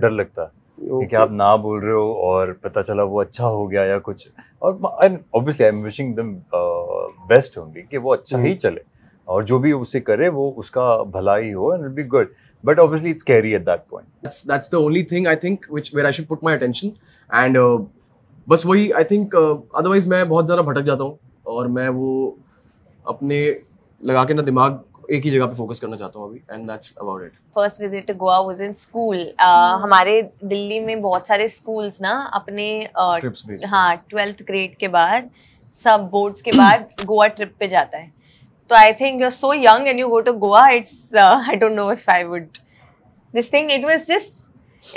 डर लगता है okay. कि आप ना बोल रहे हो और पता चला वो अच्छा हो गया या कुछ और obviously I am wishing them best होंगी कि वो अच्छा ही hmm. चले और जो भी उसे करे वो उसका भला ही हो and be good but obviously it's carry at that point that's that's the only thing I think which where I should put my attention and बस वही आई थिंक अदरवाइज मैं बहुत ज़्यादा भटक जाता हूं और मैं वो अपने लगा के ना दिमाग एक ही जगह पे फोकस करना चाहता हूँ अभी and that's about it first visit to Goa was in school हमारे दिल्ली में बहुत सारे स्कूल्स ना अपने uh, हाँ ट्वेल्थ ग्रेड के बाद सब बोर्ड्स के बाद गोवा ट्रिप पे जाता है तो I think you are so young and you go to Goa it's I don't know if I would this thing it was just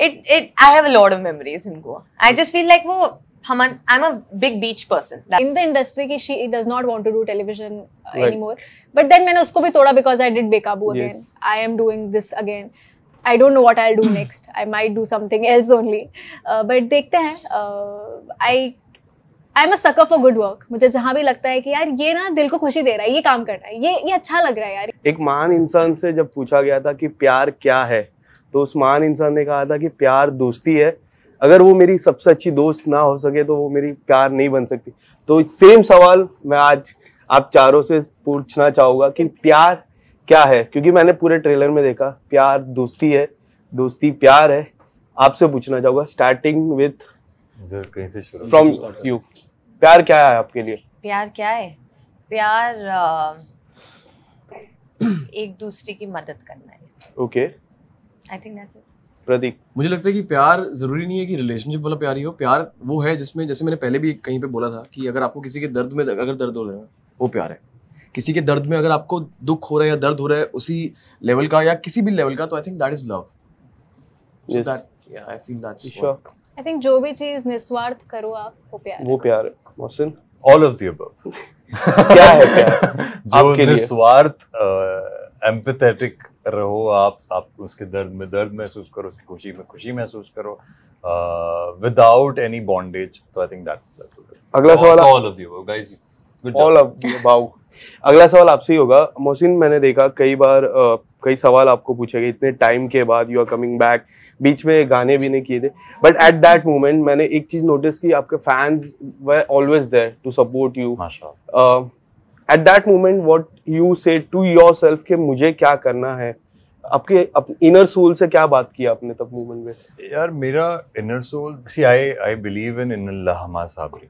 it it I have a lot of memories in Goa I just feel like वो हम I am a big beach person in the industry की she does not want to do television anymore but then मैंने उसको भी तोड़ा because I did Bekaaboo again I am doing this again I don't know what I do next I might do something else only but देखते हैं I I am a sucker for good work मुझे जहाँ भी लगता है कि यार ये ना दिल को खुशी दे रहा है ये काम करना है ये ये अच्छा लग रहा है यार एक महान इंसान से जब पूछा गया था कि प्यार क्या है तो उस महान इंसान ने कहा था कि प्यार दोस्ती है अगर वो मेरी सबसे अच्छी दोस्त ना हो सके तो वो मेरी प्यार नहीं बन सकती तो सेम सवाल मैं आज आप चारों से पूछना चाहूंगा कि प्यार क्या है क्योंकि मैंने पूरे ट्रेलर में देखा प्यार दोस्ती है दोस्ती प्यार है आपसे पूछना चाहूंगा स्टार्टिंग विथ फ्रॉम यू प्यार क्या है आपके लिए प्यार क्या है प्यार एक दूसरे की मदद करना है okay I think that's it Pradeep मुझे लगता है कि प्यार जरूरी नहीं है कि रिलेशनशिप वाला प्यार ही हो प्यार वो है जिसमें जैसे मैंने पहले भी कहीं पे बोला था कि अगर आपको किसी के दर्द में अगर दर्द हो रहा है वो प्यार है किसी के दर्द में अगर आपको दुख हो रहा है या दर्द हो रहा है उसी लेवल का या किसी भी लेवल का तो I think that is love I think जो भी चीज निस्वार्थ करो आप वो प्यार वो प्यार Mohsin all of the above क्या है प्यार जो निस्वार्थ एम्पैथेटिक रहो आप आप उसके दर्द में दर्द महसूस करो उसकी खुशी में खुशी महसूस करो विदाउट एनी बॉन्डेज तो आई थिंक दैट अगला सवाल all of you guys all of about अगला सवाल आपसे ही होगा मोहसिन मैंने देखा कई बार आ, कई सवाल आपको पूछे गए इतने टाइम के बाद यू आर कमिंग बैक बीच में गाने भी नहीं किए थे बट एट दैट मोमेंट मैंने एक चीज नोटिस की आपके fans they always there to support you at that moment what you say to yourself के मुझे क्या करना है आपके इनर सोल से क्या बात की आपने तब मूवमेंट में यार मेरा inner soul see I I believe in in Allah साबरी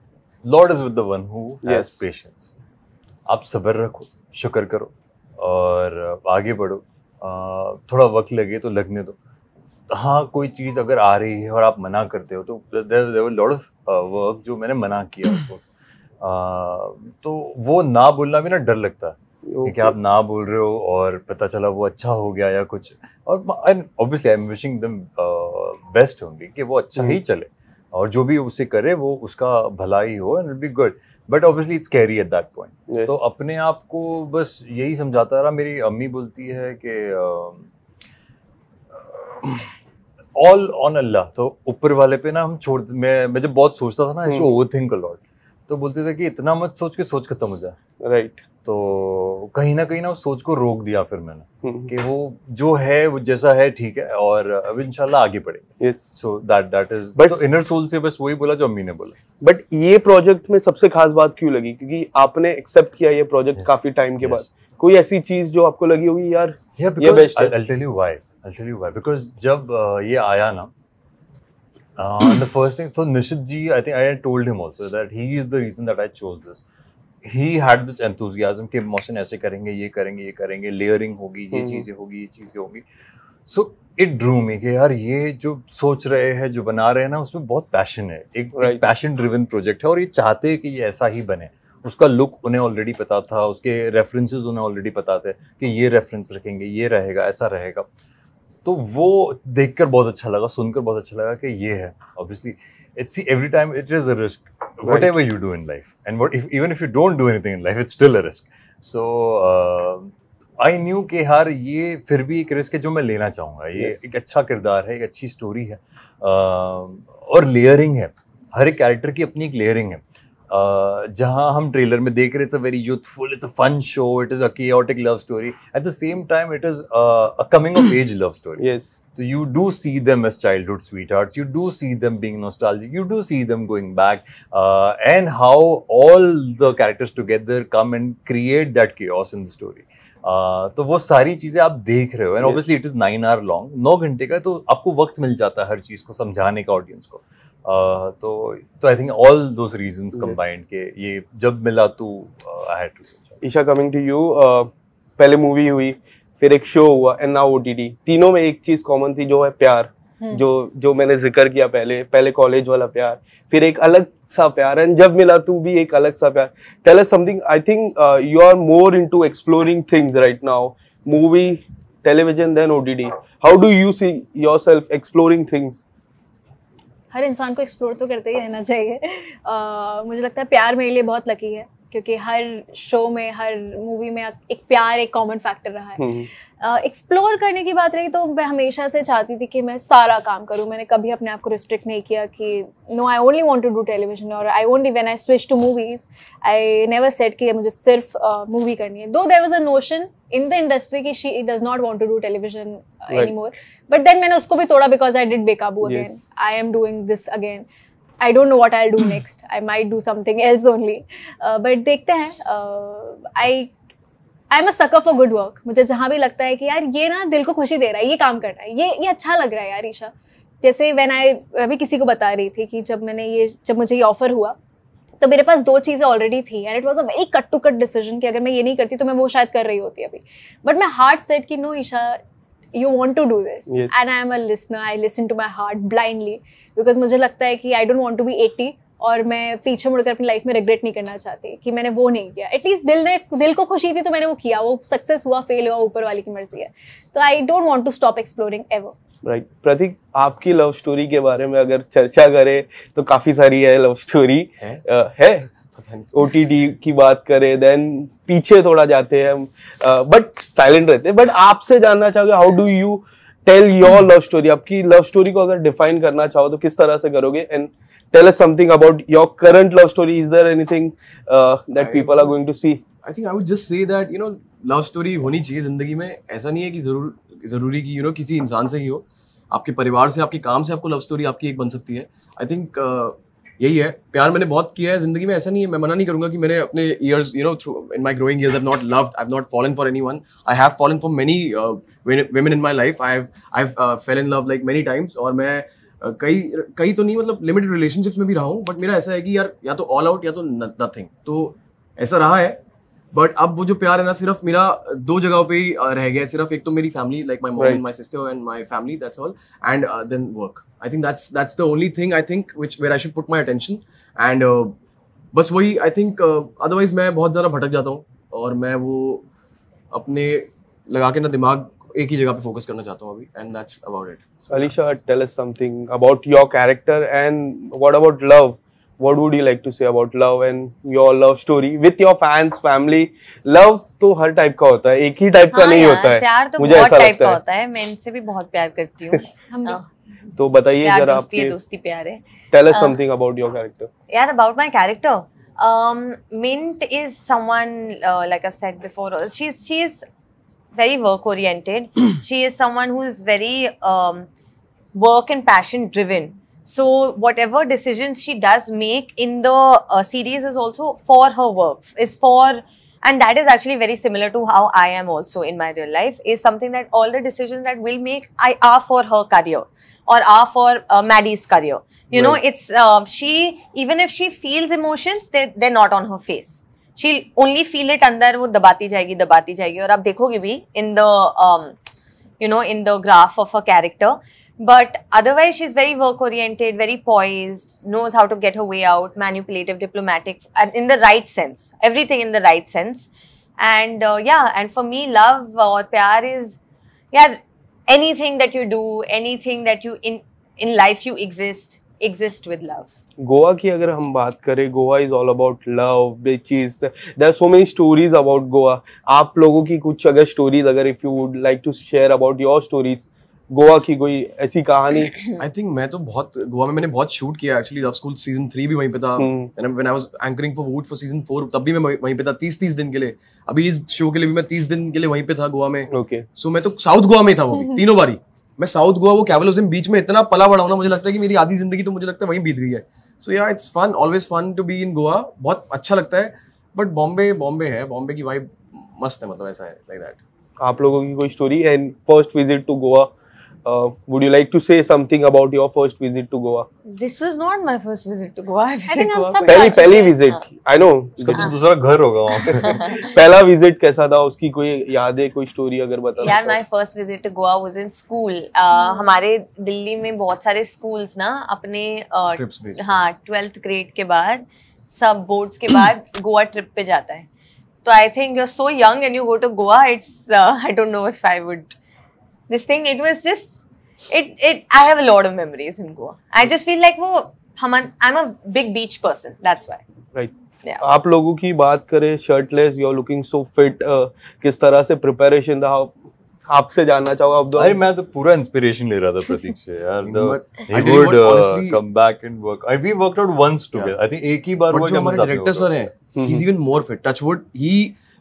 lord is with the one who has patience आप सब्र रखो शुक्र करो और आगे बढ़ो थोड़ा वक्त लगे तो लगने दो हाँ कोई चीज़ अगर आ रही है और आप मना करते हो तो देर लॉर्ड ऑफ वर्क जो मैंने मना किया उसको तो वो ना बोलना भी ना डर लगता है कि आप ना बोल रहे हो और पता चला वो अच्छा हो गया या कुछ और obviously I am wishing them best होंगी कि वो अच्छा ही mm-hmm. चले और जो भी उसे करे वो उसका भला ही हो and be good but obviously it's carry at that point तो अपने आप को बस यही समझाता रहा मेरी अम्मी बोलती है कि ऑल ऑन अल्लाह तो ऊपर वाले पे ना हम छोड़ मैं मैं जब बहुत सोचता था ना I overthink a lot lot तो बोलते थे कि इतना मत सोच के सोच खत्म हो जाए राइट तो कहीं ना कहीं ना उस सोच को रोक दिया फिर मैंने हम्म, हम्म। कि वो जो है वो जैसा है ठीक है और अब इंशाल्लाह आगे बढ़ेंगे yes so that that is but inner soul से बस वही बोला जो अम्मी ने बोला बट ये प्रोजेक्ट में सबसे खास बात क्यों लगी क्योंकि आपने एक्सेप्ट किया ये प्रोजेक्ट yes. काफी टाइम के yes. बाद कोई ऐसी चीज जो आपको लगी होगी यार yeah, ये बेस्ट है I tell you why I tell you why because जब ये आया ना Uh, and the first thing, so Nishit ji, I think I told him also that he is the reason that I chose this. He had this enthusiasm कि motion ऐसे करेंगे ये करेंगे ये करेंगे लेयरिंग होगी ये hmm. चीज़ें होगी ये चीज़ें होगी सो इट ड्रू मी कि यार ये जो सोच रहे हैं जो बना रहे हैं ना उसमें बहुत पैशन है एक पैशन ड्रिवन प्रोजेक्ट है और ये चाहते हैं कि ये ऐसा ही बने उसका लुक उन्हें ऑलरेडी पता था उसके रेफरेंसेस उन्हें ऑलरेडी पता थे कि ये रेफरेंस रखेंगे ये रहेगा ऐसा रहेगा तो वो देखकर बहुत अच्छा लगा सुनकर बहुत अच्छा लगा कि ये है obviously it's see every time it is a risk whatever you do in life and if even if you don't do anything in life it's still a risk so I knew कि यार ये फिर भी एक risk है जो मैं लेना चाहूँगा ये yes. एक अच्छा किरदार है एक अच्छी स्टोरी है uh, और लेयरिंग है हर एक कैरेक्टर की अपनी एक लेयरिंग है Uh, जहां हम ट्रेलर में देख रहे it's a very youthful it's a fun show it is a love story at the same time it is a coming of age love story तो you do see them as childhood sweethearts you do see them being nostalgic you do see them going back and how all the characters together come and create that chaos in the story तो वो सारी चीजें आप देख रहे हो and obviously it is nine hour long नौ घंटे का तो आपको वक्त मिल जाता है हर चीज को समझाने का ऑडियंस को तो तो I think all those reasons combined के ये जब मिला तो I had to Isha coming to you पहले मूवी हुई फिर एक शो हुआ एंड नाउ ओटीटी तीनों में एक चीज कॉमन थी जो है प्यार हम्म। जो जो मैंने जिक्र किया पहले पहले कॉलेज वाला प्यार फिर एक अलग सा प्यार एंड जब मिला तू तो भी एक अलग सा प्यार tell us something I think you are more into exploring things right now movie television then OTT how do you see yourself exploring things हर इंसान को एक्सप्लोर तो करते ही रहना चाहिए uh, मुझे लगता है प्यार मेरे लिए बहुत लकी है क्योंकि हर शो में हर मूवी में एक प्यार एक कॉमन फैक्टर रहा है हम्म। एक्सप्लोर uh, करने की बात रही तो मैं हमेशा से चाहती थी कि मैं सारा काम करूँ मैंने कभी अपने आप को रिस्ट्रिक्ट नहीं किया कि no I only want to do television और I only when I switch to movies I never set कि मुझे सिर्फ मूवी uh, करनी है though there was a notion in the industry की she does not want to do television any more but then मैंने उसको भी तोड़ा because I did Bekaaboo again I am doing this again I don't know what I do next I might do something else only but देखते हैं I I am a sucker for good work मुझे जहाँ भी लगता है कि यार ये ना दिल को खुशी दे रहा है ये काम कर रहा है ये ये अच्छा लग रहा है यार ईशा जैसे वैन आई अभी किसी को बता रही थी कि जब मैंने ये जब मुझे ये ऑफ़र हुआ तो मेरे पास दो चीज़ें ऑलरेडी थी and it was a very cut to cut decision कि अगर मैं ये नहीं करती तो मैं वो शायद कर रही होती अभी बट मैं हार्ट सेट कि no Isha you want to do this and I am a listener I listen to my heart blindly because मुझे लगता है कि I don't want to be eighty और मैं पीछे मुड़कर अपनी लाइफ में रिग्रेट नहीं करना चाहती कि मैंने वो नहीं किया एटलीस्ट दिल ने दिल को खुशी थी तो मैंने वो किया वो सक्सेस हुआ फेल हुआ ऊपर वाली की मर्जी है तो I don't want to stop exploring ever right Prateek आपकी लव स्टोरी के बारे में अगर चर्चा करें तो काफी सारी है लव स्टोरी है, है? ओ टी टी की बात करें देन पीछे थोड़ा जाते हैं हम बट साइलेंट रहते हैं बट आपसे जानना चाहोगे how do you tell your love story आपकी लव स्टोरी को अगर डिफाइन करना चाहो तो किस तरह से करोगे and tell us something about your current love story. Is there anything uh, that I, people are going to see? I think I would just say that you know love story होनी चाहिए जिंदगी में ऐसा नहीं है कि जरूर जरूरी कि यू नो किसी इंसान से ही हो आपके परिवार से आपके काम से आपको लव स्टोरी आपकी एक बन सकती है आई थिंक uh, यही है प्यार मैंने बहुत किया है जिंदगी में ऐसा नहीं है मैं मना नहीं करूँगा कि मैंने अपने years you know through in my growing years not love I not fallen for anyone I have fallen for many women in my life I I fell in love like many times और मैं कई कई तो नहीं मतलब limited relationships में भी रहा हूँ बट मेरा ऐसा है कि यार या तो ऑल आउट या तो नथिंग तो ऐसा रहा है बट अब वो जो प्यार है ना सिर्फ मेरा दो जगहों पे ही रह गया है सिर्फ एक तो मेरी family like my my and my sister and my family that's all and then work I think that's that's the only thing I think which where I should put my attention and बस वही I think otherwise मैं बहुत ज़्यादा भटक जाता हूँ और मैं वो अपने लगा के ना दिमाग एक ही जगह पे फोकस करना चाहता हूँ अभी and that's about it Alisha tell us something about your character and what about love what would you like to say about love and your love story with your fans family love तो हर type का होता है एक ही type का हाँ नहीं होता है प्यार तो मुझे बहुत ऐसा टाइप का होता है मैं इनसे भी बहुत प्यार करती हूँ हाँ। तो बताइए जरा आपके दोस्ती प्यार है tell us something about your character यार about my character um mint is someone uh, like i've said before she is she's very work oriented. she is someone who is very um, work and passion driven. So whatever decisions she does make in the uh, series is also for her work. Is for and that is actually very similar to how I am also in my real life. Is something that all the decisions that we'll make I are for her career or are for uh, Maddie's career. You right. know, it's uh, she even if she feels emotions, they they're not on her face she only feel it अंदर वो दबाती जाएगी दबाती जाएगी और आप देखोगे भी in the you know in the graph of a character but otherwise she is very work oriented very poised knows how to get a way out manipulative diplomatic in the right sense everything in the right sense and yeah and for me love और प्यार is यार anything that you do anything that you in in life you exist exist with love Goa की अगर हम बात करें Goa is all about love beaches there so many stories about Goa आप लोगों की कुछ अगर स्टोरीज अगर if you would like to share about your stories Goa की कोई ऐसी कहानी आई थिंक मैं तो बहुत गोवा में मैंने बहुत शूट किया actually love school season three भी वहीं पे था and when I was anchoring for would for season four तब भी मैं वहीं पे था तीस तीस दिन के लिए अभी इस शो के लिए भी मैं तीस दिन के लिए वहीं पे था गोवा में ओके okay. सो so, मैं तो साउथ गोवा में था वो भी तीनों बारी मैं साउथ गोवा वो कैवलोजिम बीच में इतना पला बड़ा हूँ मुझे लगता है कि मेरी आधी जिंदगी तो मुझे लगता है वहीं बीत रही है so yeah it's fun always fun to be in Goa बहुत अच्छा लगता है बट बॉम्बे बॉम्बे है बॉम्बे की वाइब मस्त है मतलब ऐसा है लाइक like दैट आप लोगों की कोई story and first visit to Goa Uh, would you like to say something about your first visit to Goa? This was not my first visit to Goa. I, I think i'm सब पहली पहली visit. I know. इसका तो दूसरा घर होगा वहाँ पहला visit कैसा था? उसकी कोई यादें, कोई story अगर बताना. यार, my first visit to Goa was in school. हमारे दिल्ली में बहुत सारे schools ना अपने trips based. हाँ, ट्वेल्थ grade के बाद सब boards के बाद गोवा trip पे जाता है. तो I think you are so young and you go to Goa it's I don't know if I would this thing it was just it it I have lot of memories in Goa I just feel like वो हम I am a big beach person that's why. Right Yeah. आप लोगों की बात करें shirtless you are looking so fit किस तरह से प्रिपरेशन रहा आपसे जानना चाहूंगा आप अरे मैं तो पूरा इंस्पिरेशन ले रहा था प्रतीक से यार the he would come back and work I we worked out once together I think एक ही बार हुआ कि हमारे डायरेक्टर सर हैं he is even more fit touch wood he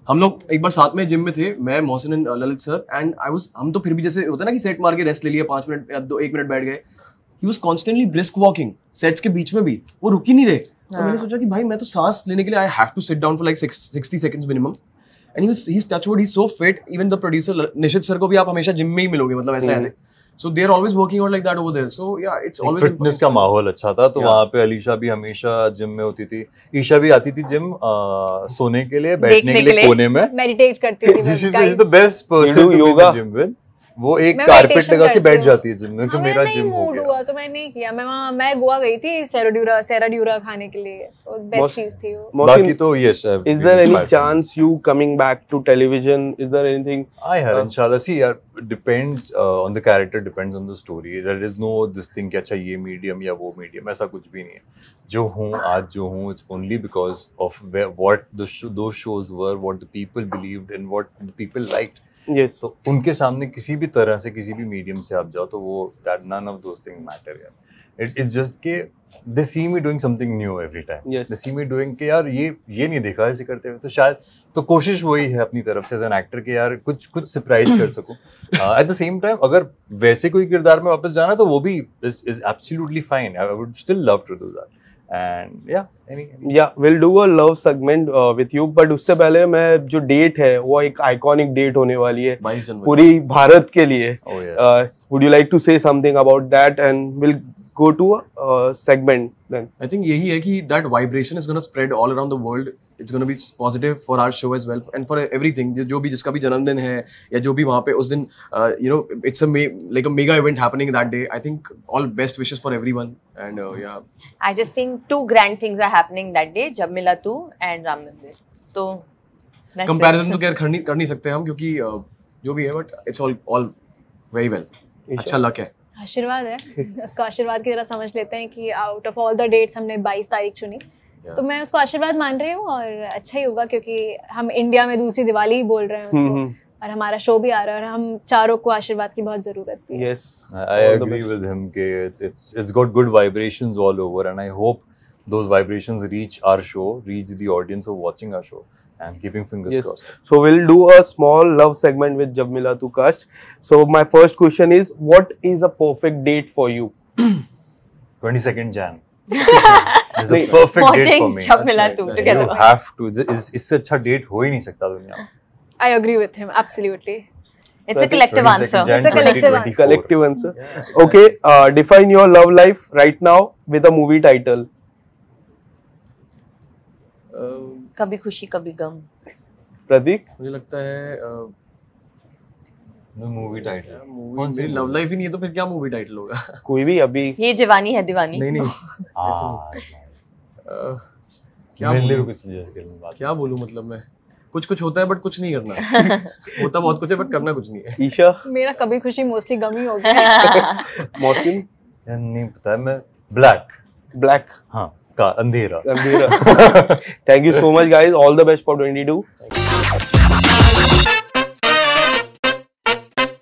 हम लोग एक बार साथ में जिम में थे मैं Mohsin uh, Lalit sir and I was हम तो फिर भी जैसे होता है ना कि सेट मार के रेस्ट ले लिया पाँच मिनट या दो एक मिनट बैठ गए he was constantly brisk walking sets के बीच में भी वो रुक ही नहीं रहे तो मैंने हाँ। सोचा कि भाई मैं तो सांस लेने के लिए I have to sit down for like sixty seconds minimum and he he so fit even the producer Nishit sir को भी आप हमेशा जिम में ही मिलोगे मतलब ऐसा है so they are always working out like that over there so yeah it's always fitness का माहौल अच्छा था तो yeah. वहाँ पे अलीशा भी हमेशा जिम में होती थी ईशा भी आती थी जिम सोने के लिए बैठने के लिए कोने में मेडिटेट करती थी she is the best person yoga gym with वो एक कारपेट लगा के बैठ जाती है जिम में तो मेरा जिम हो गया हुआ तो मैं नहीं किया मैं वहां मैं गोवा गई थी सेराड्यूरा सेराड्यूरा खाने के लिए वो बेस्ट चीज थी वो बाकी तो yes is there any chance you coming back to television is there anything I her इंशाल्लाह सी यार depends on the character depends on the story there is no this thing कि अच्छा ये मीडियम या वो मीडियम ऐसा कुछ भी नहीं है जो हूं आज जो हूं it's only because of what the two shows were what the people believed and what the people liked yes. तो उनके सामने किसी भी तरह से किसी भी मीडियम से आप जाओ तो वो that none of those thing matter यार इट इज जस्ट के they see me doing something new every time they see me doing के यार ये ये नहीं देखा ऐसे करते हुए तो शायद तो कोशिश वही है अपनी तरफ से एज एन एक्टर के यार कुछ कुछ सरप्राइज कर सकूं एट द सेम टाइम अगर वैसे कोई किरदार में वापस जाना तो वो भी is absolutely fine I would still love to do that and yeah yeah will do a love segment with you but उससे पहले मैं जो डेट है वो एक आइकॉनिक डेट होने वाली है पूरी भारत के लिए would you like to say something about that and will go to a uh, segment then i think yahi hai ki that vibration is going to spread all around the world it's going to be positive for our show as well and for everything jo bhi jiska bhi janmdin hai ya jo bhi wahan pe us din uh, you know it's a like a mega event happening that day i think all best wishes for everyone and uh, yeah i just think two grand things are happening that day jab mila tu and ram mandir to comparison to kar कर नहीं कर नहीं सकते हम क्योंकि जो भी है but it's all all very well अच्छा लक है आशीर्वाद है उसको आशीर्वाद की तरह समझ लेते हैं कि out of all the dates हमने 22 तारीख चुनी तो मैं उसको आशीर्वाद मान रही हूँ और अच्छा ही होगा क्योंकि हम इंडिया में दूसरी दिवाली ही बोल रहे हैं उसको हम्म, हम्म। और हमारा शो भी आ रहा है और हम चारों को आशीर्वाद की बहुत जरूरत है yes I agree with him कि it's it's got good vibrations all over and I hope those vibrations reach our show reach the audience who are watching our show I'm keeping fingers yes. crossed. So we'll do a small love segment with Jab Mila Tu Kast. So my first question is, what is a perfect date for you? 22nd Jan. is a perfect date for me. Jab Mila Tu together. You have to. Is इससे अच्छा date हो ही नहीं सकता दुनिया में. I agree with him absolutely. It's a collective answer. it's a collective answer. Collective answer. Okay, uh, define your love life right now with a movie title. Um, कभी खुशी कभी गम प्रदीप मुझे लगता है मूवी टाइटल कौन सी लव लाइफ ही नहीं है तो फिर क्या मूवी टाइटल होगा कोई भी अभी ये जवानी है दीवानी नहीं नहीं हाँ, क्या क्या बोलूं मतलब मैं कुछ कुछ होता है बट कुछ नहीं करना होता बहुत कुछ है बट करना कुछ नहीं है ईशा मेरा कभी खुशी मोस्टली गम ही होगा मौसम नहीं पता है मैं ब्लैक ब्लैक हाँ का अंधेरा अंधेरा thank you so much guys all the best for twenty to